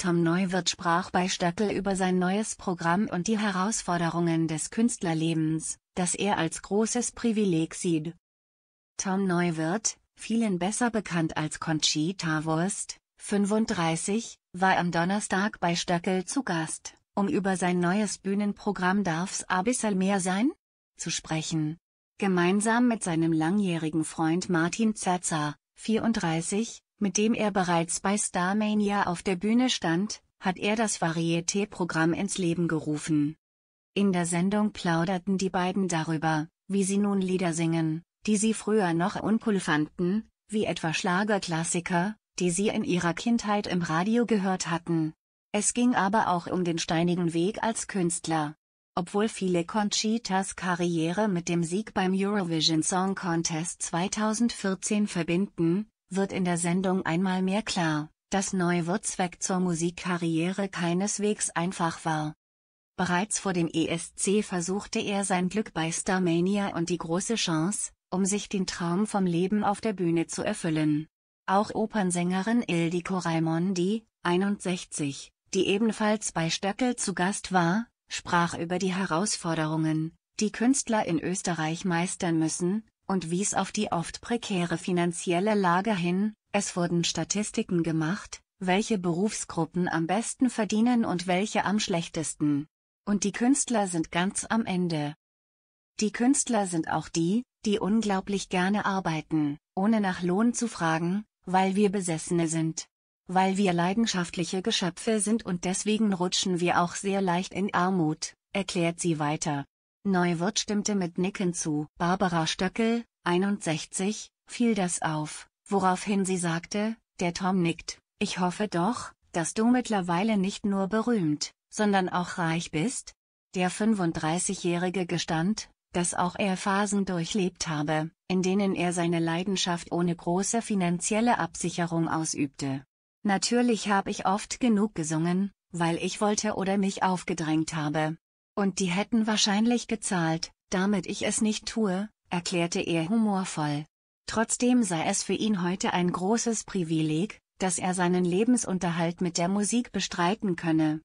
Tom Neuwirth sprach bei Stöckel über sein neues Programm und die Herausforderungen des Künstlerlebens, das er als großes Privileg sieht. Tom Neuwirth, vielen besser bekannt als Conchita Wurst, 35, war am Donnerstag bei Stöckel zu Gast, um über sein neues Bühnenprogramm Darf's a bissel mehr sein? zu sprechen. Gemeinsam mit seinem langjährigen Freund Martin Zerza, 34, mit dem er bereits bei Starmania auf der Bühne stand, hat er das Varieté-Programm ins Leben gerufen. In der Sendung plauderten die beiden darüber, wie sie nun Lieder singen, die sie früher noch uncool fanden, wie etwa Schlagerklassiker, die sie in ihrer Kindheit im Radio gehört hatten. Es ging aber auch um den steinigen Weg als Künstler. Obwohl viele Conchitas Karriere mit dem Sieg beim Eurovision Song Contest 2014 verbinden, wird in der Sendung einmal mehr klar, dass Neuwirths Weg zur Musikkarriere keineswegs einfach war. Bereits vor dem ESC versuchte er sein Glück bei Starmania und die große Chance, um sich den Traum vom Leben auf der Bühne zu erfüllen. Auch Opernsängerin Ildiko Raimondi, 61, die ebenfalls bei Stöckel zu Gast war, sprach über die Herausforderungen, die Künstler in Österreich meistern müssen, und wies auf die oft prekäre finanzielle Lage hin, es wurden Statistiken gemacht, welche Berufsgruppen am besten verdienen und welche am schlechtesten. Und die Künstler sind ganz am Ende. Die Künstler sind auch die, die unglaublich gerne arbeiten, ohne nach Lohn zu fragen, weil wir Besessene sind. Weil wir leidenschaftliche Geschöpfe sind und deswegen rutschen wir auch sehr leicht in Armut, erklärt sie weiter. Neuwirth stimmte mit Nicken zu. Barbara Stöckel, 61, fiel das auf, woraufhin sie sagte, der Tom nickt. Ich hoffe doch, dass du mittlerweile nicht nur berühmt, sondern auch reich bist? Der 35-Jährige gestand, dass auch er Phasen durchlebt habe, in denen er seine Leidenschaft ohne große finanzielle Absicherung ausübte. Natürlich habe ich oft genug gesungen, weil ich wollte oder mich aufgedrängt habe, und die hätten wahrscheinlich gezahlt, damit ich es nicht tue, erklärte er humorvoll. Trotzdem sei es für ihn heute ein großes Privileg, dass er seinen Lebensunterhalt mit der Musik bestreiten könne.